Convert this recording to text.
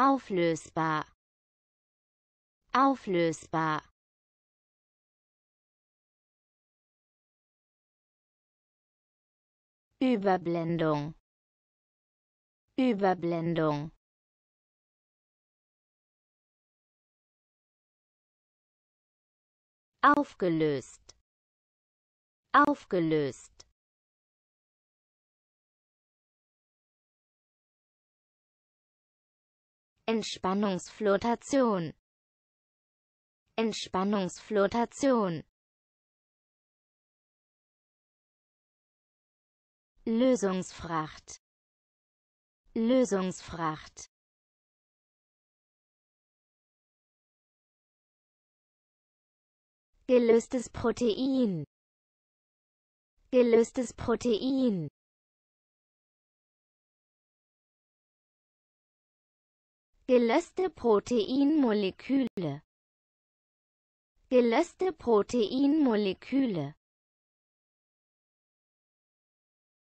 auflösbar auflösbar Überblendung Überblendung aufgelöst aufgelöst Entspannungsflotation Entspannungsflotation Lösungsfracht Lösungsfracht gelöstes Protein gelöstes Protein Gelöste Proteinmoleküle. Gelöste Proteinmoleküle.